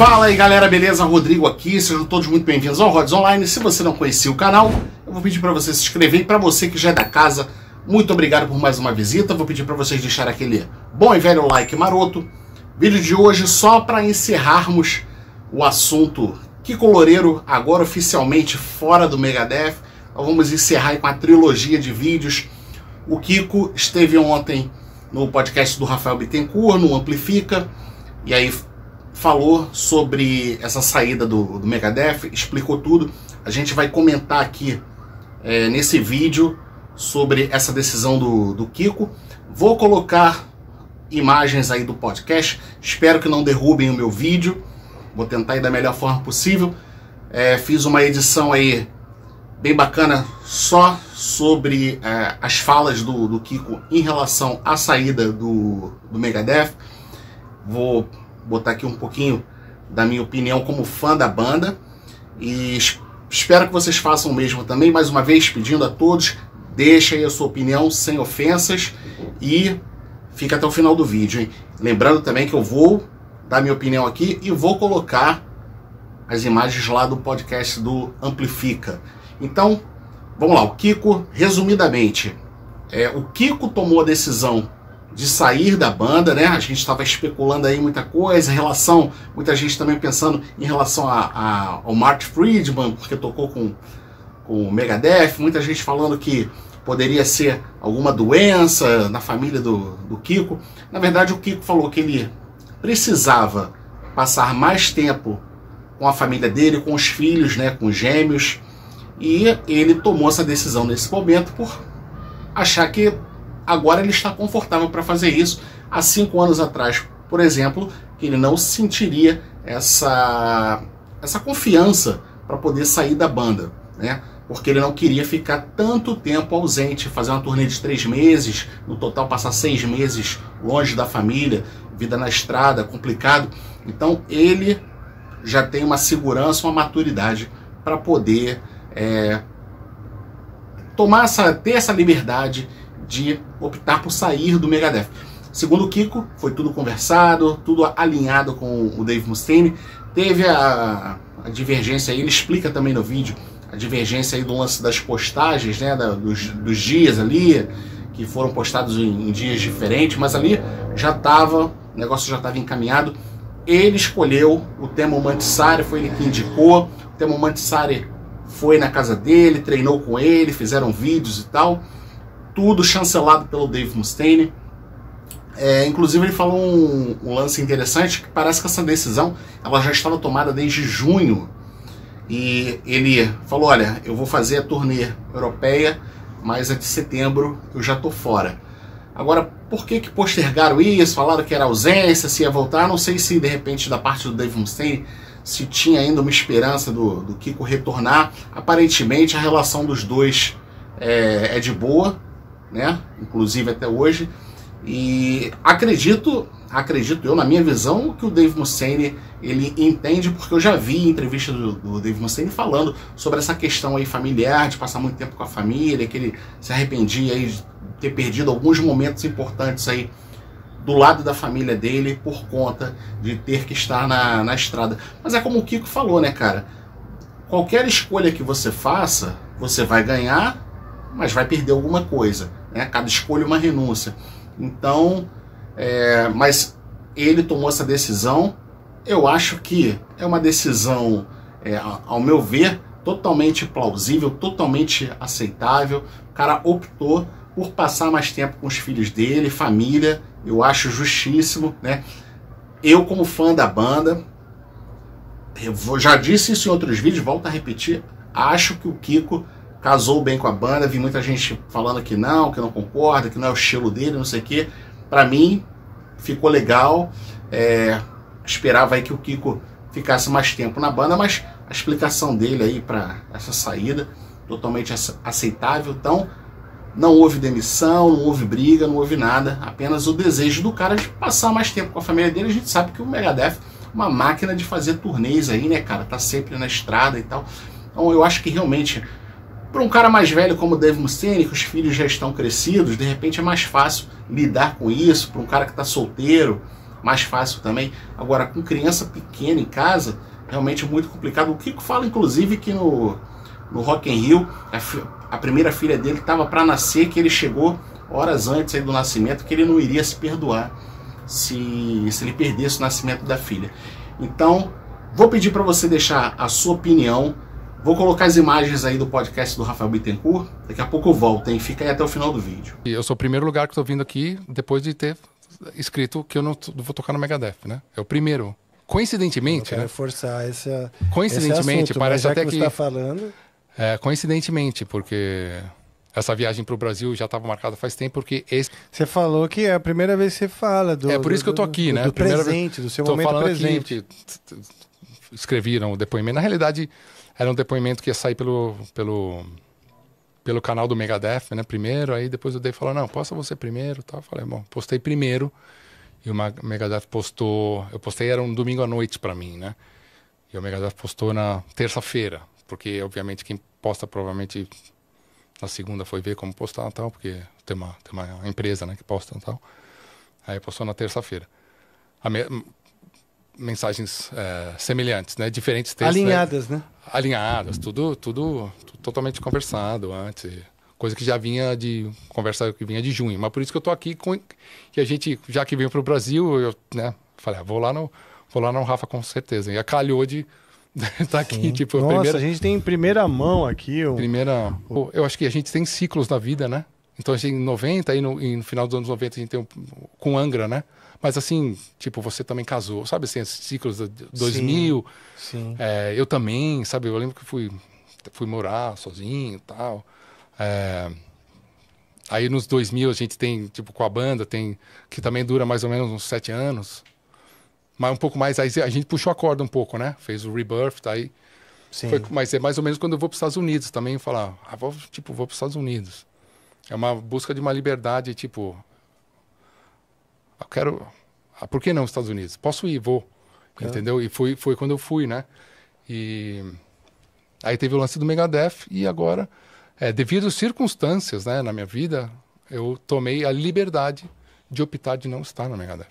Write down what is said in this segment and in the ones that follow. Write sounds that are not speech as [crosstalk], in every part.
Fala aí galera, beleza? Rodrigo aqui, sejam todos muito bem-vindos ao Rods Online. Se você não conhecia o canal, eu vou pedir para você se inscrever e para você que já é da casa, muito obrigado por mais uma visita. Vou pedir para vocês deixar aquele bom e velho like maroto. Vídeo de hoje só para encerrarmos o assunto que coloreiro agora oficialmente fora do Megadeth. Nós então vamos encerrar com a trilogia de vídeos. O Kiko esteve ontem no podcast do Rafael Bittencourt, no Amplifica, e aí falou sobre essa saída do, do Megadeth, explicou tudo. A gente vai comentar aqui é, nesse vídeo sobre essa decisão do, do Kiko. Vou colocar imagens aí do podcast. Espero que não derrubem o meu vídeo. Vou tentar ir da melhor forma possível. É, fiz uma edição aí bem bacana só sobre é, as falas do, do, Kiko em relação à saída do, do Megadeth. Vou botar aqui um pouquinho da minha opinião como fã da banda e espero que vocês façam o mesmo também. Mais uma vez, pedindo a todos, deixa aí a sua opinião sem ofensas e fica até o final do vídeo. Hein? Lembrando também que eu vou dar minha opinião aqui e vou colocar as imagens lá do podcast do Amplifica. Então, vamos lá, o Kiko, resumidamente, é, o Kiko tomou a decisão de sair da banda, né? A gente estava especulando aí muita coisa, em relação, muita gente também pensando em relação a, a, ao Mark Friedman, porque tocou com, com o Megadeth, muita gente falando que poderia ser alguma doença na família do, do Kiko. Na verdade, o Kiko falou que ele precisava passar mais tempo com a família dele, com os filhos, né, com os gêmeos, e ele tomou essa decisão nesse momento por achar que agora ele está confortável para fazer isso. Há cinco anos atrás, por exemplo, ele não sentiria essa, essa confiança para poder sair da banda, né? porque ele não queria ficar tanto tempo ausente, fazer uma turnê de três meses, no total passar seis meses longe da família, vida na estrada, complicado. Então ele já tem uma segurança, uma maturidade para poder é, tomar essa, ter essa liberdade de optar por sair do Megadeth. Segundo o Kiko, foi tudo conversado, tudo alinhado com o Dave Mustaine. Teve a, a divergência aí, ele explica também no vídeo a divergência aí do lance das postagens, né, da, dos, dos, dias ali, que foram postados em, em dias diferentes, mas ali já estava, o negócio já estava encaminhado. Ele escolheu o Temo Mantissari, foi ele que indicou. O Temo Mantissari foi na casa dele, treinou com ele, fizeram vídeos e tal tudo chancelado pelo Dave Mustaine. É, inclusive ele falou um, um, lance interessante que parece que essa decisão ela já estava tomada desde junho e ele falou olha eu vou fazer a turnê europeia mas até setembro eu já tô fora agora por que que postergaram isso falaram que era ausência se ia voltar não sei se de repente da parte do Dave Mustaine se tinha ainda uma esperança do, do Kiko retornar aparentemente a relação dos dois é, é de boa né? Inclusive até hoje. E acredito, acredito eu, na minha visão, que o Dave Mussane ele entende, porque eu já vi entrevista do, do Dave Mussane falando sobre essa questão aí familiar, de passar muito tempo com a família, que ele se arrependia aí de ter perdido alguns momentos importantes aí do lado da família dele por conta de ter que estar na, na estrada. Mas é como o Kiko falou, né, cara? Qualquer escolha que você faça, você vai ganhar, mas vai perder alguma coisa. Né? Cada escolha é uma renúncia. Então, é, mas ele tomou essa decisão. Eu acho que é uma decisão, é, ao meu ver, totalmente plausível, totalmente aceitável. O cara optou por passar mais tempo com os filhos dele, família. Eu acho justíssimo, né? Eu, como fã da banda, eu já disse isso em outros vídeos, volto a repetir. Acho que o Kiko casou bem com a banda. Vi muita gente falando que não, que não concorda, que não é o estilo dele, não sei o quê. Pra mim, ficou legal. É, esperava aí que o Kiko ficasse mais tempo na banda, mas a explicação dele aí para essa saída totalmente aceitável. Então, não houve demissão, não houve briga, não houve nada, apenas o desejo do cara de passar mais tempo com a família dele. A gente sabe que o Megadeth é uma máquina de fazer turnês aí, né, cara? Tá sempre na estrada e tal. Então, eu acho que realmente para um cara mais velho como o Dave Mussini, que os filhos já estão crescidos, de repente é mais fácil lidar com isso. Para um cara que está solteiro, mais fácil também. Agora, com criança pequena em casa, realmente é muito complicado. O Kiko fala, inclusive, que no, no Rock in Rio, a, a primeira filha dele estava para nascer, que ele chegou horas antes do nascimento, que ele não iria se perdoar se, se ele perdesse o nascimento da filha. Então, vou pedir para você deixar a sua opinião Vou colocar as imagens aí do podcast do Rafael Bittencourt. Daqui a pouco eu volto, hein? Fica aí até o final do vídeo. Eu sou o primeiro lugar que estou vindo aqui depois de ter escrito que eu não vou tocar no Megadeth, né? É o primeiro. Coincidentemente, eu quero né? forçar essa Coincidentemente, esse assunto, né? parece até que, que... Tá falando... É, coincidentemente, porque essa viagem para o Brasil já estava marcada faz tempo, porque esse... Você falou que é a primeira vez que você fala do... É por isso que eu tô aqui, do, né? Do primeira presente, vez... do seu tô momento presente. Aqui, escreveram o depoimento. Na realidade, era um depoimento que ia sair pelo, pelo, pelo canal do Megadeth, né? Primeiro, aí depois o Dave falou, não, posta você primeiro, tal. Eu falei, bom, postei primeiro. E o Megadeth postou... Eu postei, era um domingo à noite para mim, né? E o Megadeth postou na terça-feira. Porque, obviamente, quem posta provavelmente na segunda foi ver como postar e tal, porque tem uma, tem uma empresa né, que posta e tal. Aí postou na terça-feira. Me... Mensagens é, semelhantes, né? Diferentes textos. Né? Alinhadas, né? né? Alinhadas, tudo, tudo totalmente conversado antes. Coisa que já vinha de. Conversa que vinha de junho. Mas por isso que eu tô aqui com. Que a gente, já que veio para o Brasil, eu né, falei, ah, vou lá no. Vou lá no Rafa com certeza. E calhou de [laughs] tá aqui, Sim. tipo, Nossa, primeira... a gente tem em primeira mão aqui. Primeira. Eu acho que a gente tem ciclos da vida, né? Então, assim, em 90, aí no, no, final dos anos 90, a gente tem um, com Angra, né? Mas assim, tipo, você também casou, sabe assim, ciclos de 2000. Sim, sim. É, eu também, sabe? Eu lembro que fui, fui morar sozinho e tal. É, aí nos 2000 a gente tem, tipo, com a banda, tem que também dura mais ou menos uns sete anos mas um pouco mais. Aí a gente puxou a corda um pouco, né? Fez o rebirth, tá aí. Sim. Foi, mas é mais ou menos quando eu vou para os Estados Unidos também falar, ah, vou, tipo, vou para os Estados Unidos. É uma busca de uma liberdade, tipo, eu quero, ah, por que não os Estados Unidos? Posso ir, vou. É. Entendeu? E foi, foi quando eu fui, né? E aí teve o lance do Megadeth e agora, é, devido às circunstâncias, né, na minha vida, eu tomei a liberdade de optar de não estar no Megadeth.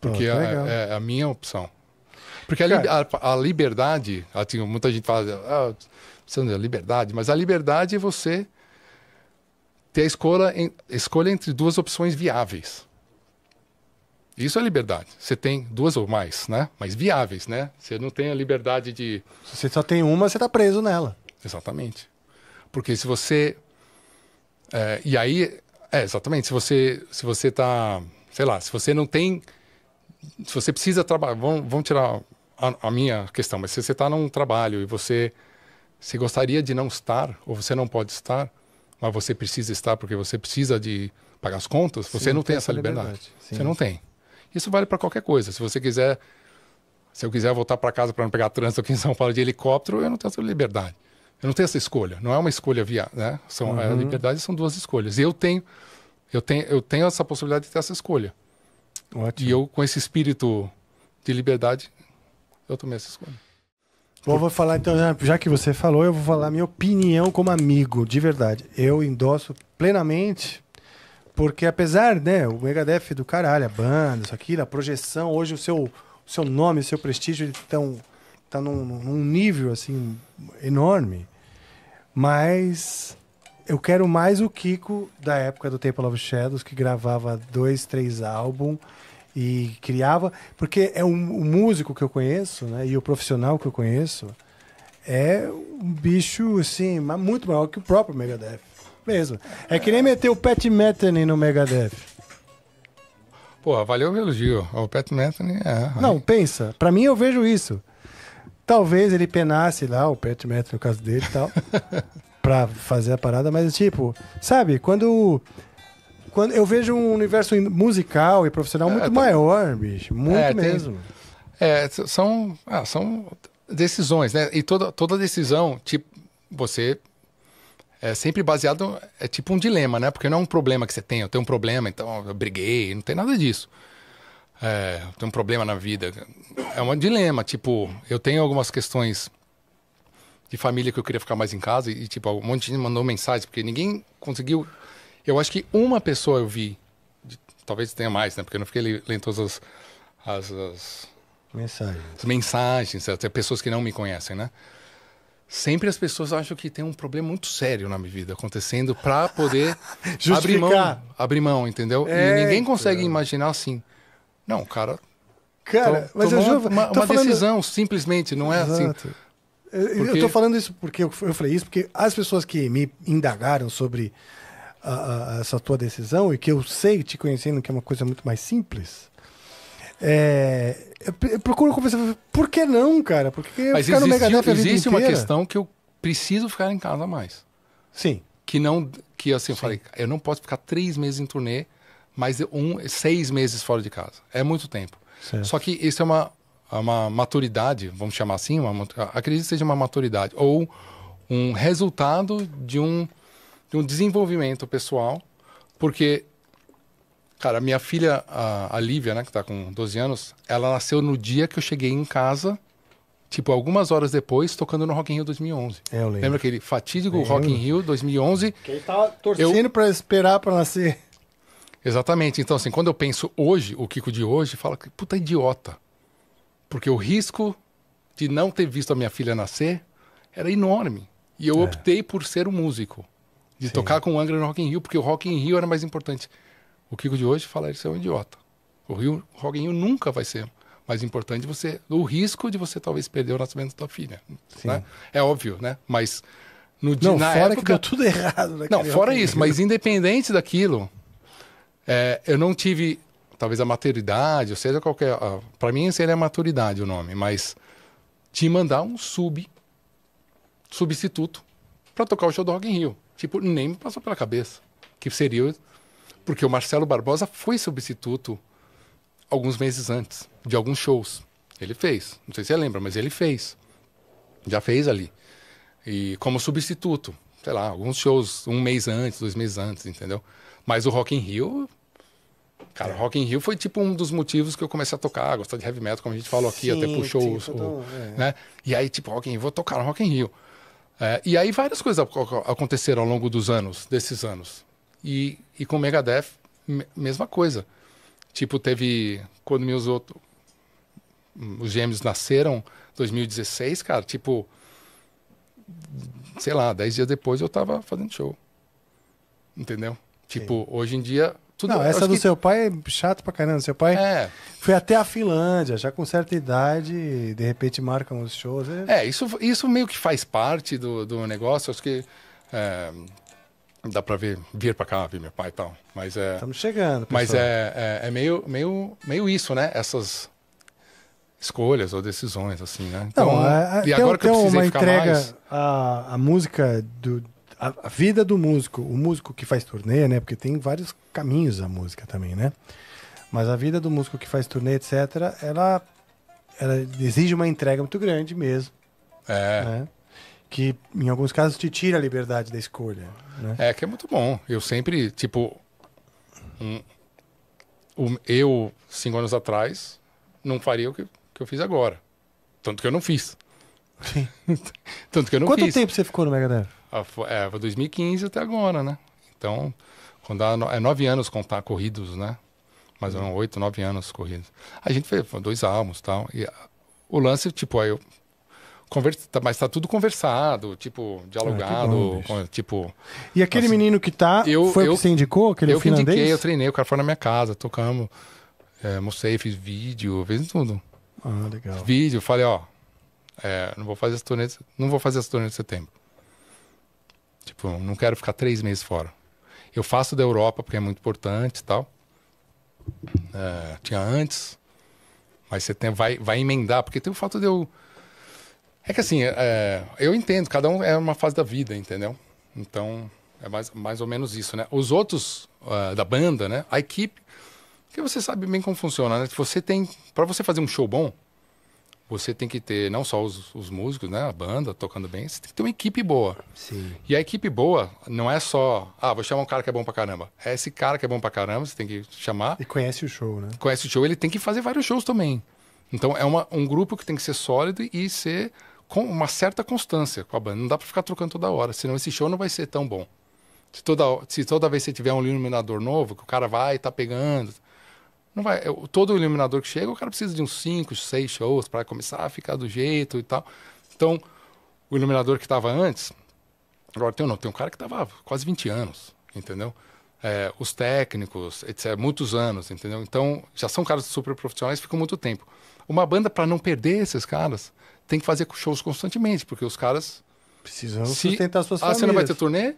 Porque oh, é, é, a minha opção. Porque a, a, a liberdade, assim, muita gente fala, ah, você não é liberdade, mas a liberdade é você ter a escolha, em, escolha entre duas opções viáveis. Isso é liberdade. Você tem duas ou mais, né? Mas viáveis, né? Você não tem a liberdade de. Se você só tem uma, você está preso nela. Exatamente. Porque se você. É, e aí. É, exatamente. Se você. Se você tá, Sei lá, se você não tem se você precisa trabalhar, vamos, vamos tirar a, a, minha questão, mas se você está num trabalho e você se gostaria de não estar, ou você não pode estar, mas você precisa estar porque você precisa de pagar as contas, sim, você não tem, tem essa liberdade. liberdade. Sim, você não tem. Isso vale para qualquer coisa. Se você quiser, se eu quiser voltar para casa para não pegar trânsito aqui em São Paulo de helicóptero, eu não tenho essa liberdade. Eu não tenho essa escolha. Não é uma escolha via, né? São é, uhum. a liberdade são duas escolhas. E eu tenho eu tenho eu tenho essa possibilidade de ter essa escolha. Ótimo. E eu, com esse espírito de liberdade, eu tomei essa escolha. Bom, vou falar então, já que você falou, eu vou falar minha opinião como amigo, de verdade. Eu endosso plenamente, porque apesar, né, o Megadeth é do caralho, a banda, isso aqui, a projeção, hoje o seu, o seu nome, o seu prestígio, ele tão, tá, tá num, num nível, assim, enorme. Mas eu quero mais o Kiko da época do Temple of Shadows, que gravava dois, três álbuns e criava. Porque é um, o músico que eu conheço, né? E o profissional que eu conheço é um bicho, assim, muito maior que o próprio Megadeth. Mesmo. É que nem meter o Pat Metheny no Megadeth. Pô, valeu o elogio. O Pat Metheny é. Não, pensa. Pra mim eu vejo isso. Talvez ele penasse lá, o Pat Metheny no caso dele e tal. [laughs] para fazer a parada, mas tipo, sabe, quando. Quando eu vejo um universo musical e profissional é, muito é, tá... maior, bicho. Muito é, mesmo. Tem... É, são, ah, são decisões, né? E toda, toda decisão, tipo, você é sempre baseado, é tipo um dilema, né? Porque não é um problema que você tem, eu tenho um problema, então eu briguei, não tem nada disso. É, tenho um problema na vida. É um dilema, tipo, eu tenho algumas questões de família que eu queria ficar mais em casa. E, tipo, um monte de gente mandou mensagem, porque ninguém conseguiu. Eu acho que uma pessoa eu vi. De, talvez tenha mais, né? Porque eu não fiquei lendo todas as. as, as mensagens. mensagens, até pessoas que não me conhecem, né? Sempre as pessoas acham que tem um problema muito sério na minha vida acontecendo para poder [laughs] abrir mão, abrir mão, entendeu? É, e ninguém consegue então. imaginar assim. Não, cara. Cara, tô, mas eu já, uma, uma falando... decisão simplesmente, não é assim. Exato. assim. Porque... Eu estou falando isso porque eu, eu falei isso, porque as pessoas que me indagaram sobre a, a, essa tua decisão, e que eu sei, te conhecendo, que é uma coisa muito mais simples, é, eu, procuro conversar. Por que não, cara? Porque Mas ficar existe, no Megadeth existe uma questão que eu preciso ficar em casa mais. Sim. Que não. Que assim, eu falei, eu não posso ficar três meses em turnê, mas um, seis meses fora de casa. É muito tempo. Certo. Só que isso é uma uma maturidade, vamos chamar assim, uma, acredito que seja uma maturidade, ou um resultado de um, de um desenvolvimento pessoal, porque, cara, minha filha, a, a Lívia, né, que está com 12 anos, ela nasceu no dia que eu cheguei em casa, tipo, algumas horas depois, tocando no Rock in Rio 2011. É, eu lembro. Lembra aquele fatídico Rock in Rio 2011? Que ele tava tá torcendo eu... para esperar para nascer. Exatamente. Então, assim, quando eu penso hoje, o Kiko de hoje, fala que puta idiota. Porque o risco de não ter visto a minha filha nascer era enorme. E eu é. optei por ser um músico, de Sim. tocar com o Angra no Rock in Rio, porque o Rock in Rio era mais importante. O Kiko de hoje fala isso é um idiota. O Rio, o Rock in Rio nunca vai ser mais importante você, o risco de você talvez perder o nascimento da sua filha, né? É óbvio, né? Mas no dia, não, na fora época, que deu tudo errado. Não, fora isso, mas independente daquilo, é, eu não tive talvez a maturidade, ou seja, qualquer. Ah, para mim seria maturidade o nome, mas te mandar um sub, substituto, para tocar o show do Rock in Rio. Tipo, nem me passou pela cabeça. Que seria. Porque o Marcelo Barbosa foi substituto alguns meses antes, de alguns shows. Ele fez. Não sei se você lembra, mas ele fez. Já fez ali. E como substituto. Sei lá, alguns shows um mês antes, dois meses antes, entendeu? Mas o Rock in Rio Cara, Rock in Rio foi tipo um dos motivos que eu comecei a tocar, gostar de heavy metal, como a gente falou aqui, Sim, até puxou tipo, o, é. né? E aí tipo Rock in Rio, vou tocar no Rock in Rio. É, e aí várias coisas aconteceram ao longo dos anos, desses anos. E, e com o Megadeth, mesma coisa. Tipo, teve quando meus outros hum, os gêmeos nasceram, 2016, cara, tipo sei lá, dez dias depois eu tava fazendo show. Entendeu? Tipo, Sim. hoje em dia tudo, não, essa do que... seu pai é chato pra caramba. Seu pai é. foi até a Finlândia, já com certa idade, de repente marcam os shows. É, é isso, isso meio que faz parte do, do negócio. Acho que é, dá pra ver, vir pra cá, ver meu pai e tal. Mas é. Estamos chegando. Pessoal. Mas é, é, é, meio, meio, meio isso, né? Essas escolhas ou decisões, assim, né? Então, não, é, a, é, e agora tem, que eu precisei uma entrega mais... a, a música do a, a vida do músico, o músico que faz turnê, né? Porque tem vários caminhos a música também, né? Mas a vida do músico que faz turnê, etc., ela, ela exige uma entrega muito grande mesmo. É. Né? Que em alguns casos te tira a liberdade da escolha. Né? É, que é muito bom. Eu sempre, tipo. Um, um, eu, cinco anos atrás, não faria o que, que eu fiz agora. Tanto que eu não fiz. Sim. [laughs] Tanto que eu não Quanto fiz. tempo você ficou no Drive? Ah, é, 2015 até agora, né? Então, quando dá no, é nove anos contar corridos, né? Mas eram oito, nove anos corridos. A gente fez dois álbuns tal, e o lance, tipo, aí eu Conversa, tá, mas tá tudo conversado, tipo, dialogado, ah, tipo... E aquele assim, menino que tá, eu, foi eu, que você indicou, aquele eu finlandês? Eu indiquei, eu treinei, o cara foi na minha casa, tocamos, é, mostrei, fiz vídeo, fiz tudo. Ah, legal. Vídeo, falei, ó, é, não vou fazer as turnê, não vou fazer as turnê de setembro. Tipo, não quero ficar três meses fora. Eu faço da Europa porque é muito importante e tal. É, tinha antes, mas você tem, vai, vai emendar, porque tem o fato de eu. É que assim, é, eu entendo, cada um é uma fase da vida, entendeu? Então, é mais, mais ou menos isso, né? Os outros uh, da banda, né? A equipe, que você sabe bem como funciona, né? Você tem. para você fazer um show bom, você tem que ter não só os, os, músicos, né, a banda tocando bem, você tem que ter uma equipe boa. Sim. E a equipe boa não é só, ah, vou chamar um cara que é bom pra caramba. É esse cara que é bom pra caramba, você tem que chamar. E conhece o show, né? Conhece o show, ele tem que fazer vários shows também. Então é uma, um grupo que tem que ser sólido e ser com uma certa constância com a banda. Não dá para ficar trocando toda hora, senão esse show não vai ser tão bom. Se toda, se toda vez você tiver um iluminador novo, que o cara vai e tá pegando, não vai, todo iluminador que chega, o cara precisa de uns 5, 6 shows para começar a ficar do jeito e tal. Então, o iluminador que estava antes, agora tem não, tem um cara que estava quase 20 anos, entendeu? É, os técnicos, etc, muitos anos, entendeu? Então, já são caras super profissionais, ficam muito tempo. Uma banda, para não perder esses caras, tem que fazer shows constantemente, porque os caras precisam se, sustentar suas ah, famílias. Ah, você não vai ter turnê?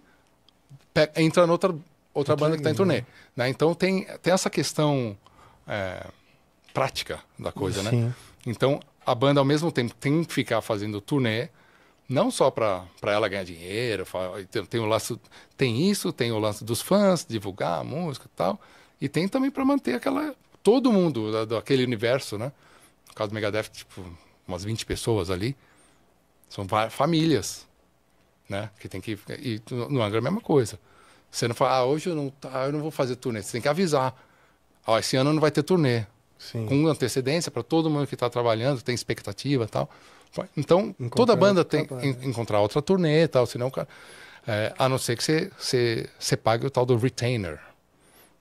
Entra noutra outra Outra banda que está em turnê. Né? Então tem, tem essa questão é, prática da coisa, né? Sim. né? Então, a banda, ao mesmo tempo, tem que ficar fazendo turnê, não só para ela ganhar dinheiro, tem, tem, o laço, tem isso, tem o lance dos fãs, divulgar a música e tal, e tem também para manter aquela todo mundo da, daquele universo, né? No caso do Megadeth, tipo, umas 20 pessoas ali, são famílias, né? Que tem que e no Angra é a mesma coisa. Você não fala, ah, hoje eu não, ah, eu não vou fazer turnê, você tem que avisar Ó, esse ano não vai ter turnê. Sim. Com antecedência para todo mundo que está trabalhando, tem expectativa e tal. Então, encontrar toda banda tem que encontrar outra turnê e tal, senão, é, a não ser que você, você, você pague o tal do retainer.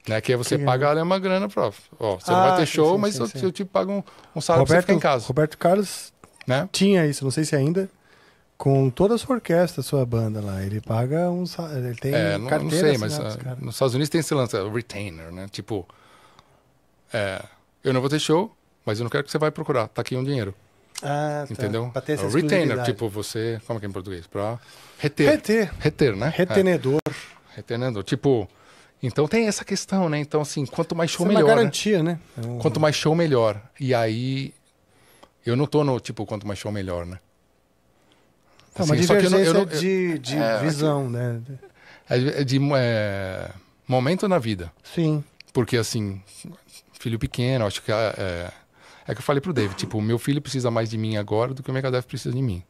Né? Que é você que... É. é uma grana para. Ó, você ah, não vai ter show, sim, mas sim, eu, sim. eu te pago um, um salário Roberto, você ficar em casa. Roberto Carlos né? tinha isso, não sei se ainda. Com toda a sua orquestra, sua banda lá, ele paga um salário. Ele tem é, não, carteira não sei, mas ah, nos Estados Unidos tem esse lance, retainer, né? Tipo, é, eu não vou ter show, mas eu não quero que você vai procurar. Tá aqui um dinheiro. Ah, tá. Entendeu? Pra ter é essa retainer, tipo você, como é que é em português? Pra reter. Reter. Reter, né? É. Retenedor. É. Retenedor. Tipo, então tem essa questão, né? Então, assim, quanto mais show, Isso melhor. É uma né? garantia, né? né? Quanto mais show, melhor. E aí, eu não tô no tipo, quanto mais show, melhor, né? Tá, assim, uma só que eu não, eu não, eu, de, de é, visão, aqui, né? É, é de é, momento na vida. Sim. Porque, assim, filho pequeno, acho que. Ah, é, é que eu falei pro David, tipo, o meu filho precisa mais de mim agora do que o Megadeth precisa de mim.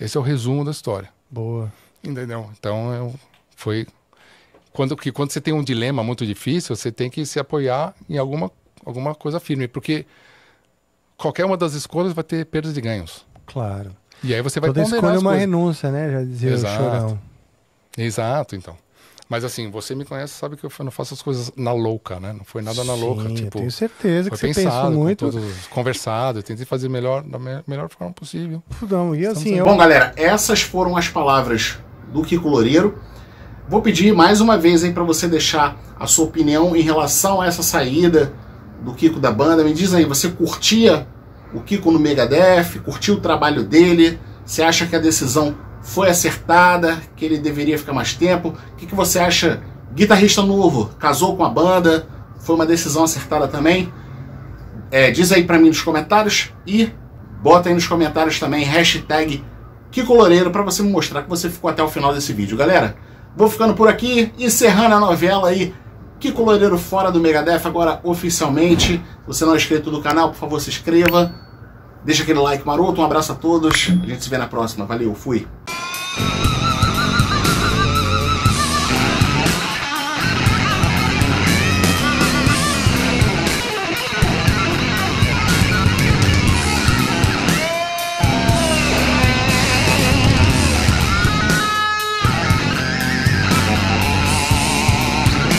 Esse é o resumo da história. Boa. Entendeu? Então, eu, foi... Quando, que, quando você tem um dilema muito difícil, você tem que se apoiar em alguma, alguma coisa firme, porque qualquer uma das escolhas vai ter perdas de ganhos. Claro. E aí você vai Toda ponderar escolha é uma coisas. renúncia, né? Já dizia Exato. o Chorão. Exato, então. Mas assim, você me conhece, sabe que eu não faço as coisas na louca, né? Não foi nada na Sim, louca. Tipo, tenho certeza que você pensado, pensou muito. Todos, conversado, eu tentei fazer melhor, da me melhor forma possível. Não, e assim, eu... Bom, galera, essas foram as palavras do Kiko Loureiro. Vou pedir mais uma vez aí para você deixar a sua opinião em relação a essa saída do Kiko da banda. Me diz aí, você curtia o Kiko no Megadeth? Curtiu o trabalho dele? Você acha que a decisão foi acertada, que ele deveria ficar mais tempo. O que, que você acha? Guitarrista novo, casou com a banda, foi uma decisão acertada também. É, diz aí para mim nos comentários e bota aí nos comentários também hashtag que coloreiro para você me mostrar que você ficou até o final desse vídeo, galera. Vou ficando por aqui, encerrando a novela aí. Que coloreiro fora do Megadeth agora oficialmente. Se você não é inscrito no canal, por favor, se inscreva. Deixa aquele like maroto, um abraço a todos. A gente se vê na próxima. Valeu, fui.